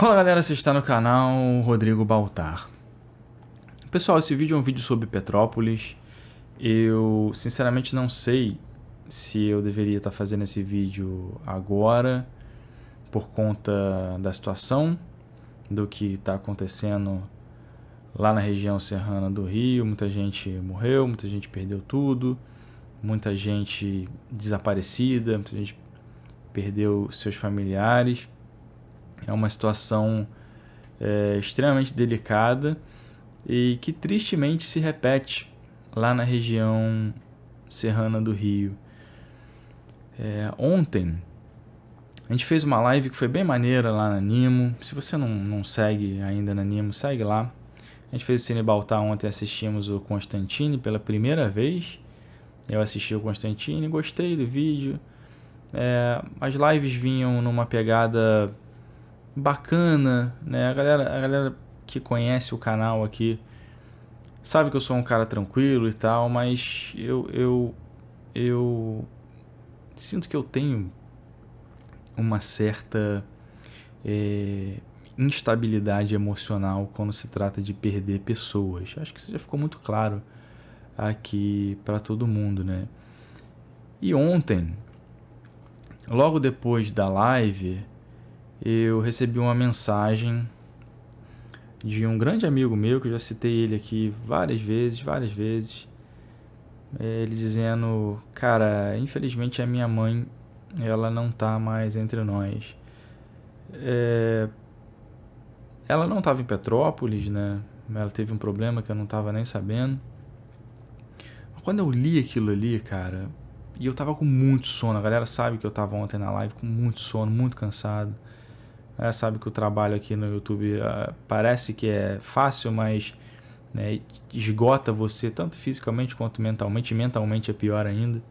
Fala galera, você está no canal Rodrigo Baltar. Pessoal, esse vídeo é um vídeo sobre Petrópolis. Eu sinceramente não sei se eu deveria estar fazendo esse vídeo agora por conta da situação do que está acontecendo lá na região serrana do Rio. Muita gente morreu, muita gente perdeu tudo, muita gente desaparecida, muita gente perdeu seus familiares. É uma situação é, extremamente delicada e que tristemente se repete lá na região serrana do Rio. É, ontem a gente fez uma live que foi bem maneira lá na Nimo. Se você não, não segue ainda na Nimo, segue lá. A gente fez o Cine Baltar ontem, assistimos o Constantine pela primeira vez. Eu assisti o Constantine, gostei do vídeo. É, as lives vinham numa pegada bacana, né? A galera, a galera que conhece o canal aqui sabe que eu sou um cara tranquilo e tal, mas eu eu eu sinto que eu tenho uma certa é, instabilidade emocional quando se trata de perder pessoas. Acho que isso já ficou muito claro aqui para todo mundo, né? E ontem, logo depois da live, eu recebi uma mensagem de um grande amigo meu, que eu já citei ele aqui várias vezes, várias vezes, é, ele dizendo, cara, infelizmente a minha mãe, ela não tá mais entre nós. É... Ela não estava em Petrópolis, né? Ela teve um problema que eu não estava nem sabendo. Quando eu li aquilo ali, cara, e eu tava com muito sono, a galera sabe que eu tava ontem na live com muito sono, muito cansado. É, sabe que o trabalho aqui no YouTube ah, parece que é fácil, mas né, esgota você tanto fisicamente quanto mentalmente. mentalmente é pior ainda.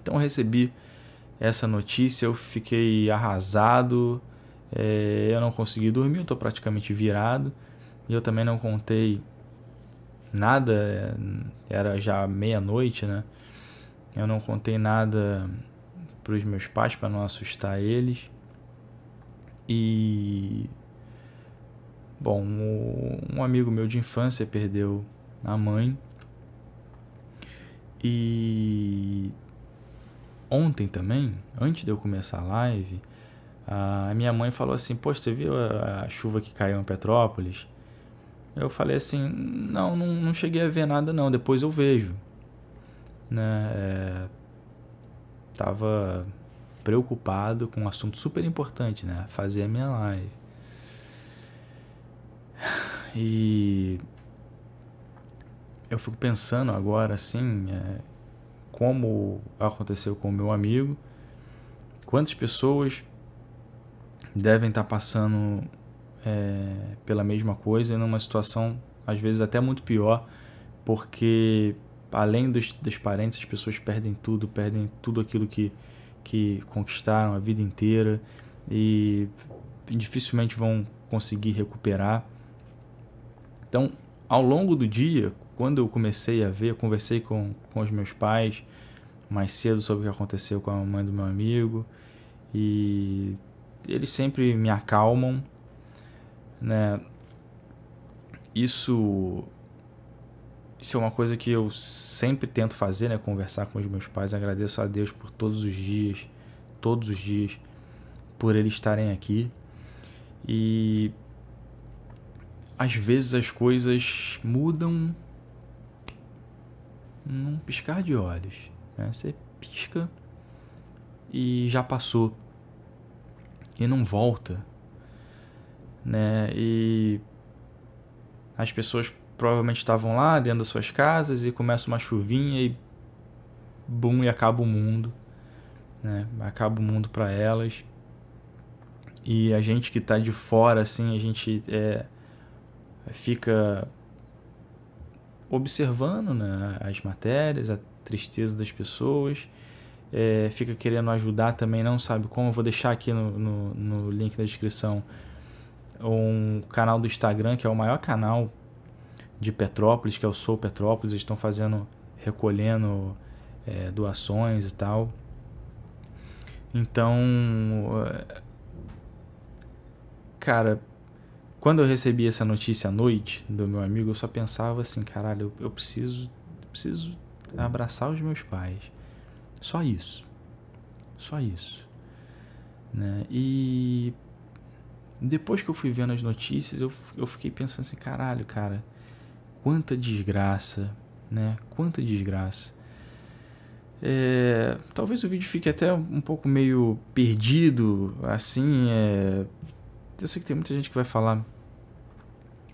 Então recebi essa notícia, eu fiquei arrasado. É, eu não consegui dormir, eu estou praticamente virado. E eu também não contei nada. Eh, era já meia-noite, né? Eu não contei nada para os meus pais para não assustar eles. E. Bom, um amigo meu de infância perdeu a mãe. E. Ontem também, antes de eu começar a live, a minha mãe falou assim: Poxa, você viu a chuva que caiu em Petrópolis? Eu falei assim: Não, não, não cheguei a ver nada, não. Depois eu vejo. Né? É... Tava preocupado com um assunto super importante, né? Fazer a minha live. E eu fico pensando agora, assim, é, como aconteceu com o meu amigo, quantas pessoas devem estar passando é, pela mesma coisa e numa situação, às vezes, até muito pior, porque além dos, dos parentes, as pessoas perdem tudo, perdem tudo aquilo que que conquistaram a vida inteira e dificilmente vão conseguir recuperar. Então, ao longo do dia, quando eu comecei a ver, eu conversei com, com os meus pais mais cedo sobre o que aconteceu com a mãe do meu amigo e eles sempre me acalmam, né? Isso isso é uma coisa que eu sempre tento fazer, né? Conversar com os meus pais. Agradeço a Deus por todos os dias, todos os dias, por eles estarem aqui. E às vezes as coisas mudam num piscar de olhos. Né? Você pisca e já passou. E não volta. Né? E as pessoas provavelmente estavam lá dentro das suas casas e começa uma chuvinha e bum e acaba o mundo, né? Acaba o mundo para elas. E a gente que está de fora assim, a gente é fica observando né, as matérias, a tristeza das pessoas, é, fica querendo ajudar também, não sabe como. Eu vou deixar aqui no, no, no link da descrição um canal do Instagram, que é o maior canal de Petrópolis, que é o Sou Petrópolis, eles estão fazendo, recolhendo é, doações e tal. Então, é, cara, quando eu recebi essa notícia à noite do meu amigo, eu só pensava assim, caralho, eu, eu preciso, preciso abraçar os meus pais. Só isso. Só isso. Né? E depois que eu fui vendo as notícias, eu, eu fiquei pensando assim, caralho, cara, quanta desgraça, né? Quanta desgraça. É, talvez o vídeo fique até um pouco meio perdido, assim. É, eu sei que tem muita gente que vai falar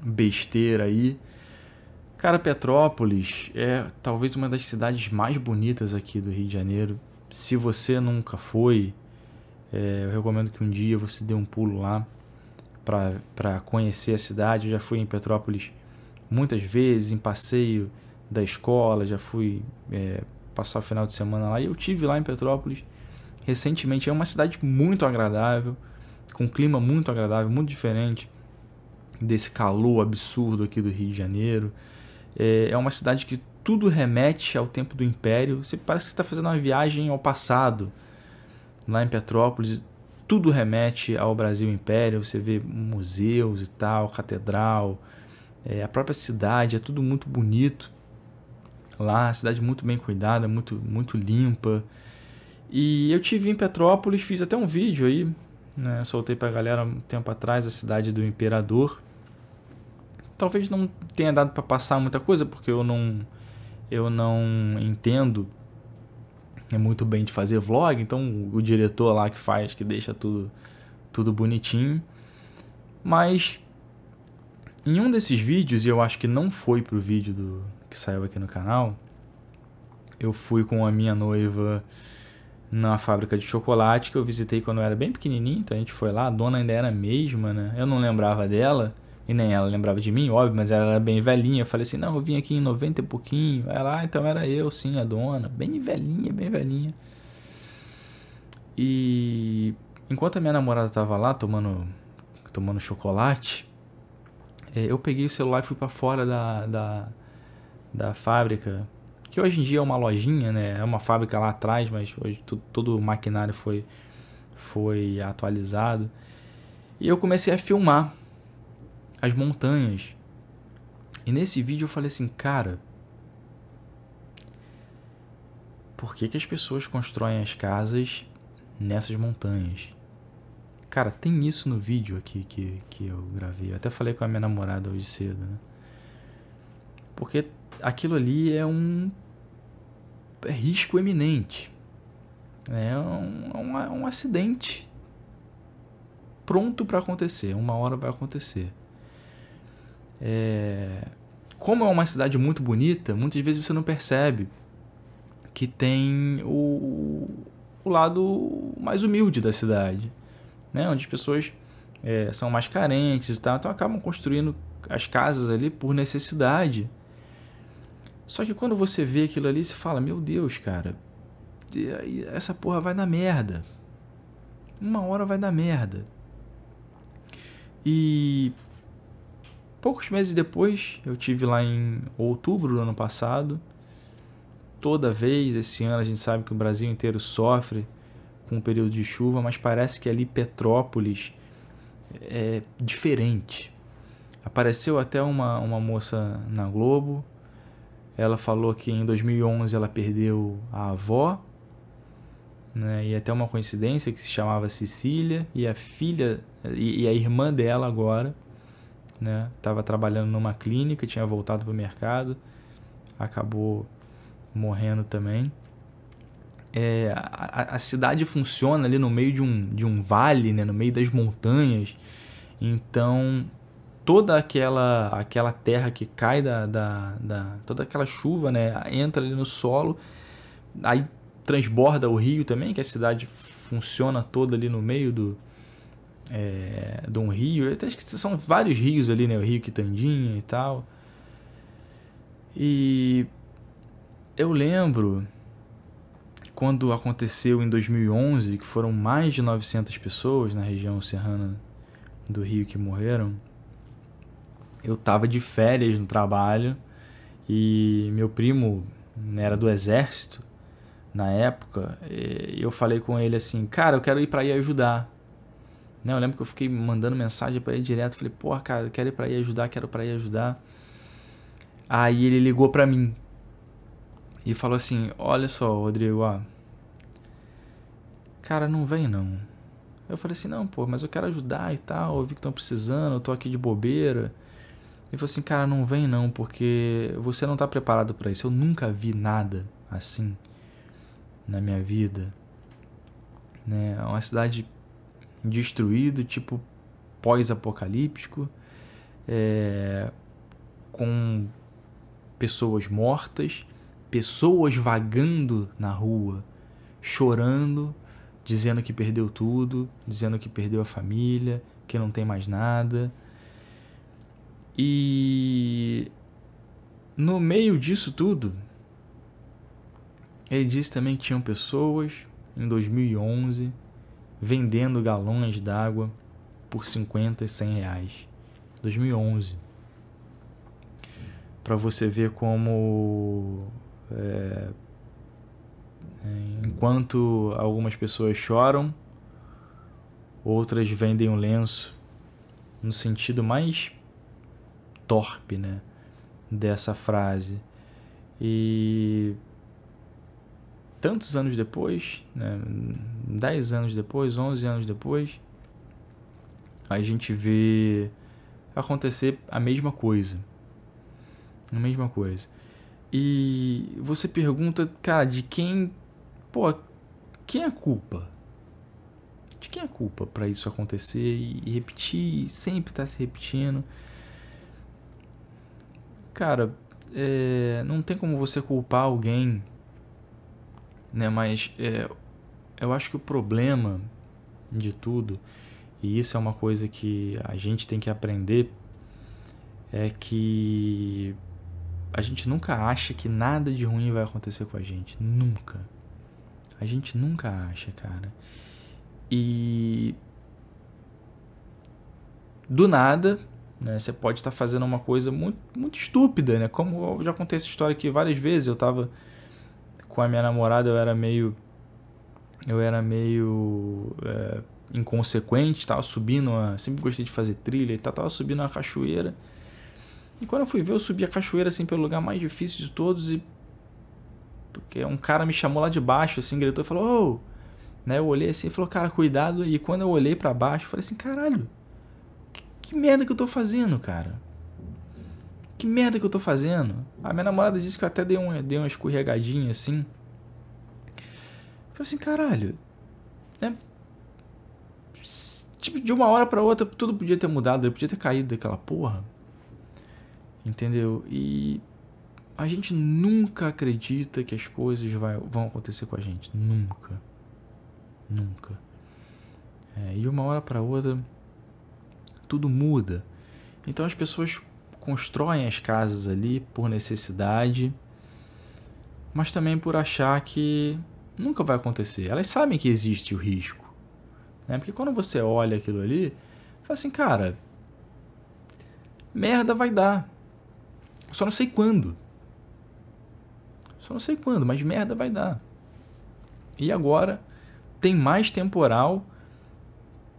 besteira aí. Cara, Petrópolis é talvez uma das cidades mais bonitas aqui do Rio de Janeiro. Se você nunca foi, é, eu recomendo que um dia você dê um pulo lá para conhecer a cidade. Eu já fui em Petrópolis muitas vezes em passeio da escola, já fui é, passar o final de semana lá. E eu tive lá em Petrópolis recentemente. É uma cidade muito agradável, com um clima muito agradável, muito diferente desse calor absurdo aqui do Rio de Janeiro. É, é uma cidade que tudo remete ao tempo do Império. Você parece que está fazendo uma viagem ao passado lá em Petrópolis. Tudo remete ao Brasil Império. Você vê museus e tal, catedral, é, a própria cidade, é tudo muito bonito lá, a cidade é muito bem cuidada, muito, muito limpa. E eu tive em Petrópolis, fiz até um vídeo aí, né, soltei pra galera um tempo atrás, a cidade do Imperador. Talvez não tenha dado para passar muita coisa, porque eu não, eu não entendo né, muito bem de fazer vlog, então o diretor lá que faz, que deixa tudo, tudo bonitinho. Mas em um desses vídeos, e eu acho que não foi pro vídeo do que saiu aqui no canal, eu fui com a minha noiva na fábrica de chocolate que eu visitei quando eu era bem pequenininho, então a gente foi lá, a dona ainda era a mesma, né? Eu não lembrava dela, e nem ela lembrava de mim, óbvio, mas ela era bem velhinha. Eu falei assim: não, eu vim aqui em 90 e pouquinho. Ela, ah, então era eu, sim, a dona. Bem velhinha, bem velhinha. E enquanto a minha namorada tava lá tomando, tomando chocolate, é, eu peguei o celular e fui para fora da, da, da fábrica, que hoje em dia é uma lojinha, né? É uma fábrica lá atrás, mas hoje tudo, todo o maquinário foi, foi atualizado. E eu comecei a filmar as montanhas. E nesse vídeo eu falei assim, cara, por que, que as pessoas constroem as casas nessas montanhas? Cara, tem isso no vídeo aqui que, que eu gravei. Eu até falei com a minha namorada hoje cedo, né? Porque aquilo ali é um é risco eminente. É um, é um, é um acidente pronto para acontecer. Uma hora vai acontecer. É... Como é uma cidade muito bonita, muitas vezes você não percebe que tem o, o lado mais humilde da cidade né? onde as pessoas é, são mais carentes e tal, então acabam construindo as casas ali por necessidade. Só que quando você vê aquilo ali, você fala: Meu Deus, cara, essa porra vai dar merda. Uma hora vai dar merda. E poucos meses depois, eu tive lá em outubro do ano passado. Toda vez esse ano a gente sabe que o Brasil inteiro sofre com o período de chuva, mas parece que ali Petrópolis é diferente. Apareceu até uma, uma moça na Globo, ela falou que em 2011 ela perdeu a avó, né, e até uma coincidência que se chamava Cecília, e a filha e, e a irmã dela agora estava né, trabalhando numa clínica, tinha voltado para o mercado, acabou morrendo também. É, a, a, cidade funciona ali no meio de um, de um vale, né, no meio das montanhas. Então, toda aquela aquela terra que cai da, da, da, toda aquela chuva, né, entra ali no solo, aí transborda o rio também, que a cidade funciona toda ali no meio do é, de um rio. Eu até acho que são vários rios ali, né, o rio Quitandinha e tal. E eu lembro quando aconteceu em 2011, que foram mais de 900 pessoas na região serrana do Rio que morreram, eu estava de férias no trabalho e meu primo né, era do exército na época. eu falei com ele assim, cara, eu quero ir para ir ajudar. Né, eu lembro que eu fiquei mandando mensagem para ele direto, falei, porra, cara, eu quero ir para ir ajudar, quero para ir ajudar. Aí ele ligou para mim, e falou assim: Olha só, Rodrigo, ó. Cara, não vem não. Eu falei assim: Não, pô, mas eu quero ajudar e tal. Eu vi que estão precisando, eu tô aqui de bobeira. Ele falou assim: Cara, não vem não, porque você não tá preparado para isso. Eu nunca vi nada assim na minha vida. Né? É uma cidade destruída, tipo pós-apocalíptico, é, com pessoas mortas pessoas vagando na rua, chorando, dizendo que perdeu tudo, dizendo que perdeu a família, que não tem mais nada. E no meio disso tudo, ele disse também que tinham pessoas em 2011 vendendo galões d'água por 50 e 100 reais. 2011. Para você ver como é, enquanto algumas pessoas choram, outras vendem um lenço no sentido mais torpe, né, dessa frase. E tantos anos depois, né, anos depois, onze anos depois, a gente vê acontecer a mesma coisa. A mesma coisa. E você pergunta, cara, de quem. Pô, quem é a culpa? De quem é a culpa para isso acontecer e repetir, sempre tá se repetindo? Cara, é, não tem como você culpar alguém, né? Mas é, eu acho que o problema de tudo, e isso é uma coisa que a gente tem que aprender, é que a gente nunca acha que nada de ruim vai acontecer com a gente. Nunca. A gente nunca acha, cara. E. Do nada, né? Você pode estar tá fazendo uma coisa muito, muito estúpida, né? Como já contei essa história aqui várias vezes. Eu tava com a minha namorada, eu era meio. Eu era meio. É, inconsequente, tava subindo. Uma, sempre gostei de fazer trilha e tal, tava subindo uma cachoeira. E quando eu fui ver, eu subi a cachoeira assim pelo lugar mais difícil de todos e porque um cara me chamou lá de baixo assim, gritou, falou: "Ô!" Oh! Né? Eu olhei assim e falou: "Cara, cuidado". E quando eu olhei para baixo, eu falei assim: "Caralho. Que, que merda que eu tô fazendo, cara?" que merda que eu tô fazendo? A minha namorada disse que eu até dei, um, dei uma escorregadinha assim. Eu falei assim, caralho. Né? Tipo, de uma hora para outra tudo podia ter mudado, eu podia ter caído daquela porra. Entendeu? E a gente nunca acredita que as coisas vai, vão acontecer com a gente. Nunca. Nunca. É, e uma hora para outra, tudo muda. Então as pessoas constroem as casas ali por necessidade, mas também por achar que nunca vai acontecer. Elas sabem que existe o risco. Né? Porque quando você olha aquilo ali, fala assim, cara, merda vai dar. Só não sei quando. Só não sei quando, mas merda vai dar. E agora tem mais temporal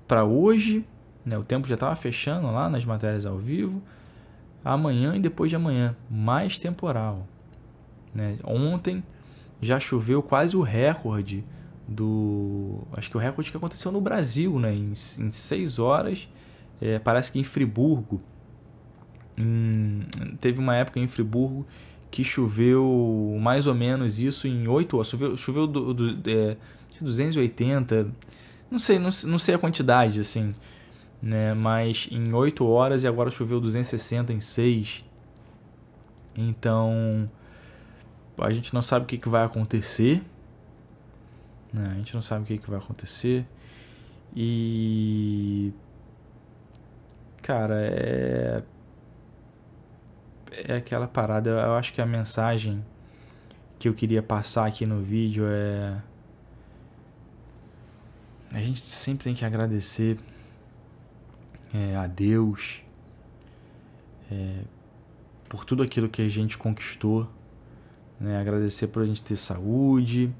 para hoje, né? O tempo já estava fechando lá nas matérias ao vivo. Amanhã e depois de amanhã, mais temporal. Né? Ontem já choveu quase o recorde do. Acho que o recorde que aconteceu no Brasil, né? Em, em seis horas, é, parece que em Friburgo, em, teve uma época em Friburgo que choveu mais ou menos isso em 8 horas. Choveu, choveu do, do, é, 280, não sei, não, não sei a quantidade, assim, né? Mas em 8 horas e agora choveu 260 em 6. Então, a gente não sabe o que, que vai acontecer. Né? A gente não sabe o que, que vai acontecer. E. Cara, é é aquela parada. Eu acho que a mensagem que eu queria passar aqui no vídeo é. A gente sempre tem que agradecer é, a Deus é, por tudo aquilo que a gente conquistou. Né? Agradecer por a gente ter saúde,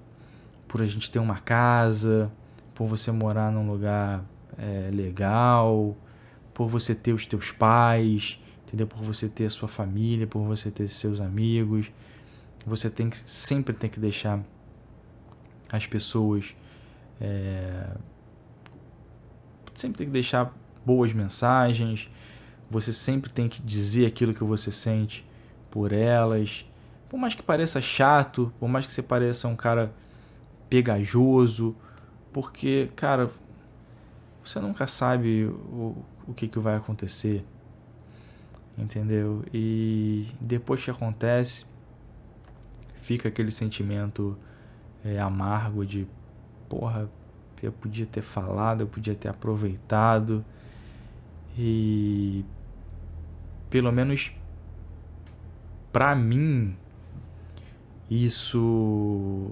por a gente ter uma casa, por você morar num lugar é, legal, por você ter os teus pais, entendeu? Por você ter a sua família, por você ter seus amigos. Você tem que sempre tem que deixar as pessoas é, sempre tem que deixar boas mensagens. Você sempre tem que dizer aquilo que você sente por elas. Por mais que pareça chato, por mais que você pareça um cara pegajoso, porque, cara, você nunca sabe o, o que, que vai acontecer entendeu? E depois que acontece, fica aquele sentimento é, amargo de porra, eu podia ter falado, eu podia ter aproveitado e pelo menos para mim isso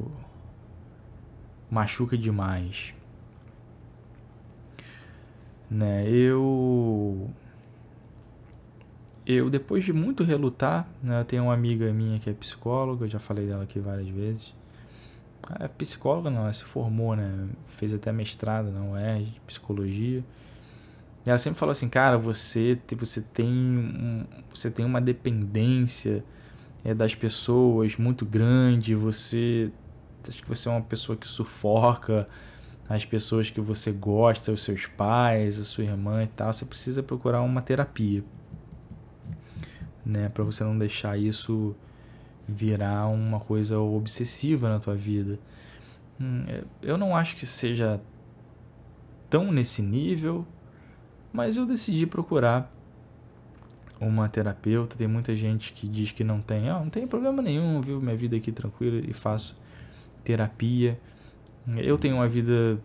machuca demais, né? Eu eu, depois de muito relutar, né, tem uma amiga minha que é psicóloga, eu já falei dela aqui várias vezes. É psicóloga não, ela se formou, né? Fez até mestrado na UERJ, de psicologia. E ela sempre falou assim, cara, você, você, tem, um, você tem uma dependência é, das pessoas muito grande, você. Acho que você é uma pessoa que sufoca as pessoas que você gosta, os seus pais, a sua irmã e tal. Você precisa procurar uma terapia né? Para você não deixar isso virar uma coisa obsessiva na tua vida. Hum, é, eu não acho que seja tão nesse nível, mas eu decidi procurar uma terapeuta. Tem muita gente que diz que não tem, ah, não tem problema nenhum, vivo minha vida aqui tranquila e faço terapia. Eu tenho uma vida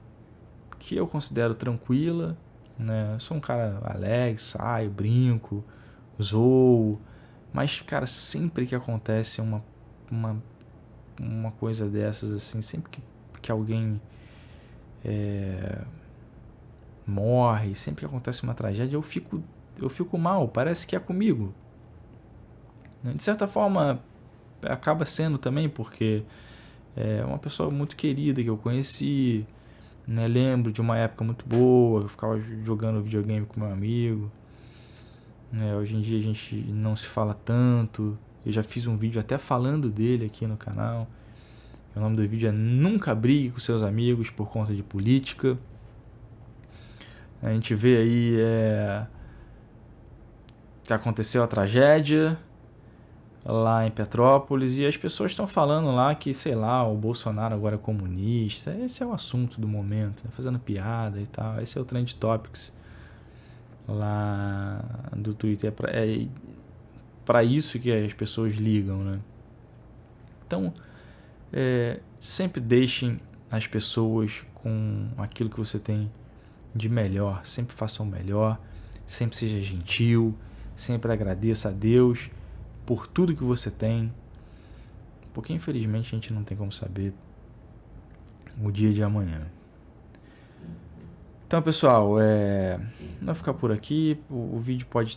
que eu considero tranquila, né? sou um cara alegre, saio, brinco, zoou. Mas, cara, sempre que acontece uma, uma, uma coisa dessas, assim, sempre que, que alguém é, morre, sempre que acontece uma tragédia, eu fico, eu fico mal, parece que é comigo. De certa forma, acaba sendo também, porque é uma pessoa muito querida que eu conheci, né? lembro de uma época muito boa, eu ficava jogando videogame com meu amigo. É, hoje em dia a gente não se fala tanto. Eu já fiz um vídeo até falando dele aqui no canal. O nome do vídeo é Nunca Brigue com Seus Amigos por Conta de Política. A gente vê aí. É... Aconteceu a tragédia lá em Petrópolis e as pessoas estão falando lá que, sei lá, o Bolsonaro agora é comunista. Esse é o assunto do momento, né? fazendo piada e tal. Esse é o Trend Topics lá do Twitter. É para é pra isso que as pessoas ligam, né? Então, é, sempre deixem as pessoas com aquilo que você tem de melhor. Sempre façam melhor, sempre seja gentil, sempre agradeça a Deus por tudo que você tem. Porque infelizmente a gente não tem como saber o dia de amanhã. Então, pessoal, é... vai ficar por aqui. O, o, vídeo pode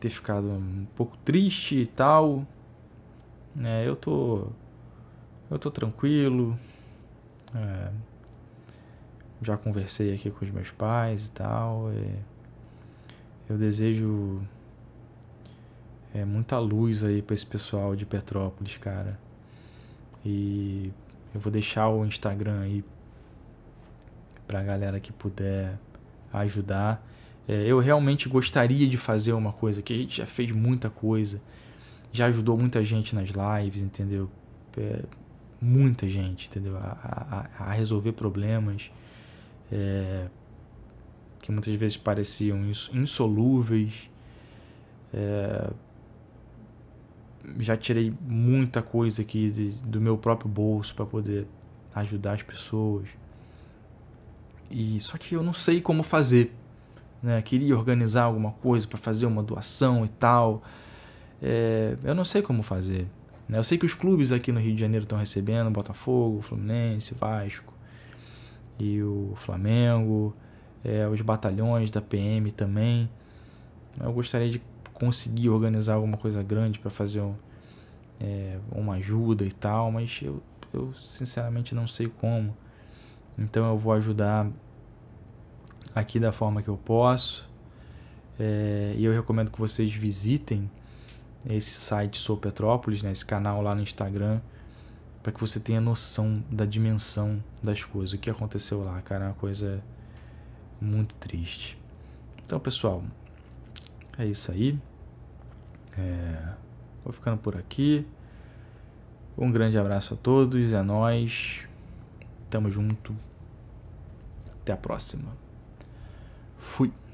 ter ficado um pouco triste e tal. É, eu tô... Eu tô tranquilo. É... Já conversei aqui com os meus pais e tal. E é, eu desejo é, muita luz aí para esse pessoal de Petrópolis, cara. E eu vou deixar o Instagram aí para a galera que puder ajudar. É, eu realmente gostaria de fazer uma coisa que a gente já fez muita coisa, já ajudou muita gente nas lives, entendeu? É, muita gente, entendeu? A, a, a resolver problemas é, que muitas vezes pareciam insolúveis. É, já tirei muita coisa aqui de, do meu próprio bolso para poder ajudar as pessoas. E só que eu não sei como fazer, né? Queria organizar alguma coisa para fazer uma doação e tal. É, eu não sei como fazer. Né? Eu sei que os clubes aqui no Rio de Janeiro estão recebendo, Botafogo, Fluminense, Vasco e o Flamengo, é, os batalhões da PM também. Eu gostaria de conseguir organizar alguma coisa grande para fazer um, é, uma ajuda e tal, mas eu, eu sinceramente não sei como. Então eu vou ajudar aqui da forma que eu posso. É, e eu recomendo que vocês visitem esse site Sou Petrópolis, né, esse canal lá no Instagram, para que você tenha noção da dimensão das coisas. O que aconteceu lá, cara, é uma coisa muito triste. Então, pessoal, é isso aí. É, vou ficando por aqui. Um grande abraço a todos, é nós. Tamo junto. Até a próxima. Fui.